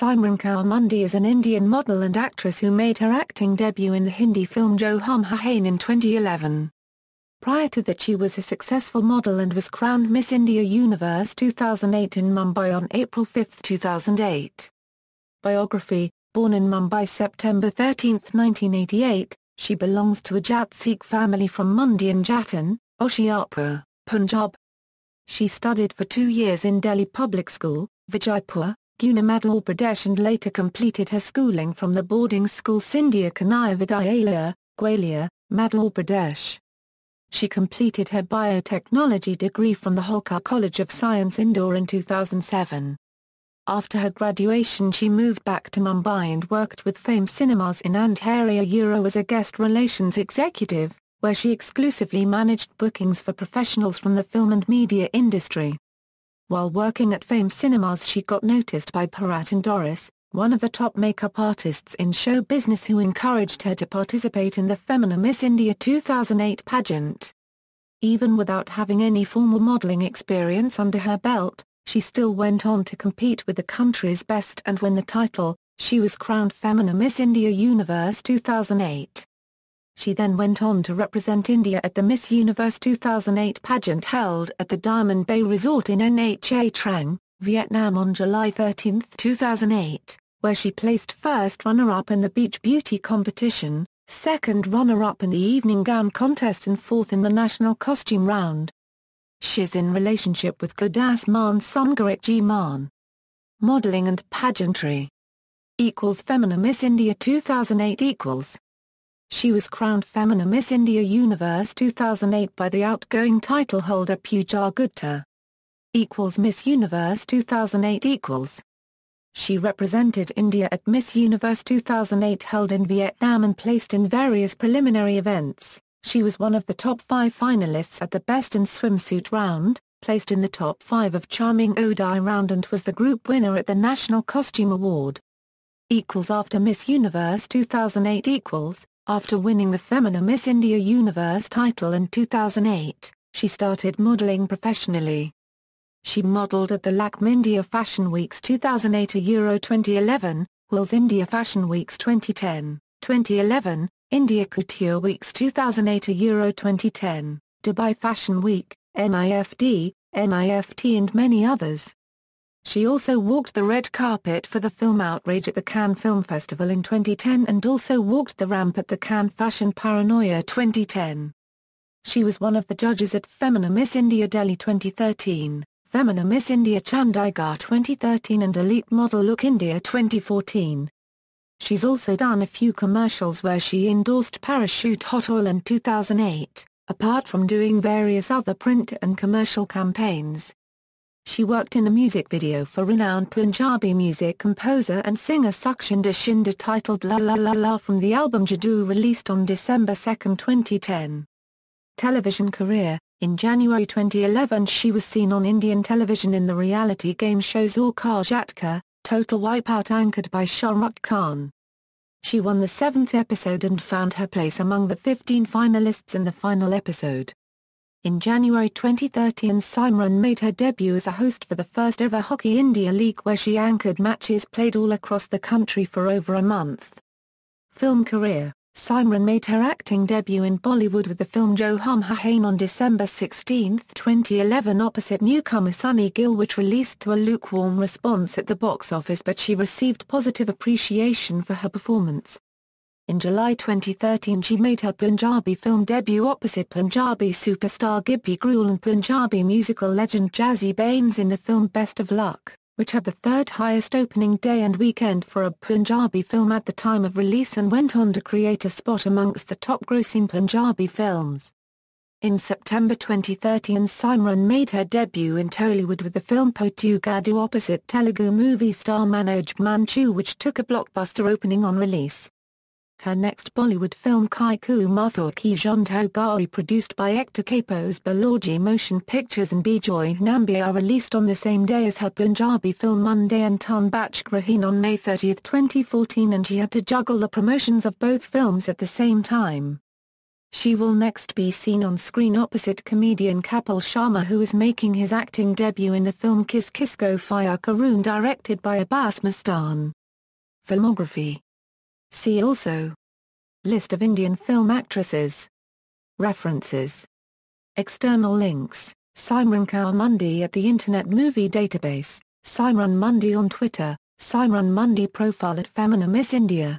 Simran Kaur Mundi is an Indian model and actress who made her acting debut in the Hindi film Jo Hum Hain in 2011. Prior to that she was a successful model and was crowned Miss India Universe 2008 in Mumbai on April 5, 2008. Biography Born in Mumbai September 13, 1988, she belongs to a Jat Sikh family from Mundi and Jatan, Oshiarpur, Punjab. She studied for two years in Delhi Public School, Vijaypur, Gunamadal Pradesh and later completed her schooling from the boarding school Sindhya Kanaya Vidyalaya, Gwalia, Madal Pradesh. She completed her biotechnology degree from the Holkar College of Science Indore in 2007. After her graduation she moved back to Mumbai and worked with Fame Cinemas in Antaria Euro as a guest relations executive, where she exclusively managed bookings for professionals from the film and media industry. While working at Fame Cinemas she got noticed by Parat and Doris, one of the top makeup artists in show business who encouraged her to participate in the Femina Miss India 2008 pageant. Even without having any formal modeling experience under her belt, she still went on to compete with the country's best and win the title, she was crowned Femina Miss India Universe 2008. She then went on to represent India at the Miss Universe 2008 pageant held at the Diamond Bay Resort in Nha Trang, Vietnam on July 13, 2008, where she placed first runner-up in the beach beauty competition, second runner-up in the evening gown contest and fourth in the national costume round. She's in relationship with Godas Man Sungarit G. Man. Modeling and pageantry. Equals Femina Miss India 2008 equals. She was crowned Femina Miss India Universe 2008 by the outgoing title holder Pujar Gupta. Equals Miss Universe 2008 equals. She represented India at Miss Universe 2008 held in Vietnam and placed in various preliminary events. She was one of the top five finalists at the Best in Swimsuit round, placed in the top five of Charming Odai round and was the group winner at the National Costume Award. Equals after Miss Universe 2008 equals, after winning the Femina Miss India Universe title in 2008, she started modeling professionally. She modeled at the Lakme India Fashion Weeks 2008 Euro 2011, Wills India Fashion Weeks 2010, 2011, India Couture Weeks 2008 Euro 2010, Dubai Fashion Week, NIFD, NIFT and many others. She also walked the red carpet for the film Outrage at the Cannes Film Festival in 2010 and also walked the ramp at the Cannes Fashion Paranoia 2010. She was one of the judges at Femina Miss India Delhi 2013, Femina Miss India Chandigarh 2013 and Elite Model Look India 2014. She's also done a few commercials where she endorsed Parachute Hot Oil in 2008, apart from doing various other print and commercial campaigns. She worked in a music video for renowned Punjabi music composer and singer Sukhshinder Shinda titled La La La La from the album Jadoo released on December 2, 2010. Television career In January 2011 she was seen on Indian television in the reality game show Zorkar Jatka, Total Wipeout anchored by Shah Rukh Khan. She won the seventh episode and found her place among the 15 finalists in the final episode. In January 2013 Simran made her debut as a host for the first ever Hockey India League where she anchored matches played all across the country for over a month. Film career Simran made her acting debut in Bollywood with the film Jo Hum Hain on December 16, 2011 opposite newcomer Sunny Gill which released to a lukewarm response at the box office but she received positive appreciation for her performance, in July 2013 she made her Punjabi film debut opposite Punjabi superstar Gippy Grewal and Punjabi musical legend Jazzy Baines in the film Best of Luck, which had the third highest opening day and weekend for a Punjabi film at the time of release and went on to create a spot amongst the top-grossing Punjabi films. In September 2013 Simran made her debut in Tollywood with the film Potu opposite Telugu movie star Manoj Manchu which took a blockbuster opening on release. Her next Bollywood film Kaiku Mathur Ki Jonto Gari produced by Ekta Kapos Balaji Motion Pictures and Bijoy Nambi are released on the same day as her Punjabi film Monday and Tan Bach Grahin on May 30, 2014 and she had to juggle the promotions of both films at the same time. She will next be seen on screen opposite comedian Kapil Sharma who is making his acting debut in the film Kis Kisko Fire Karoon directed by Abbas Mastan. Filmography See also List of Indian film actresses References External links Simran Kaur Mundi at the Internet Movie Database, Simran Mundi on Twitter, Simran Mundi profile at Femina Miss India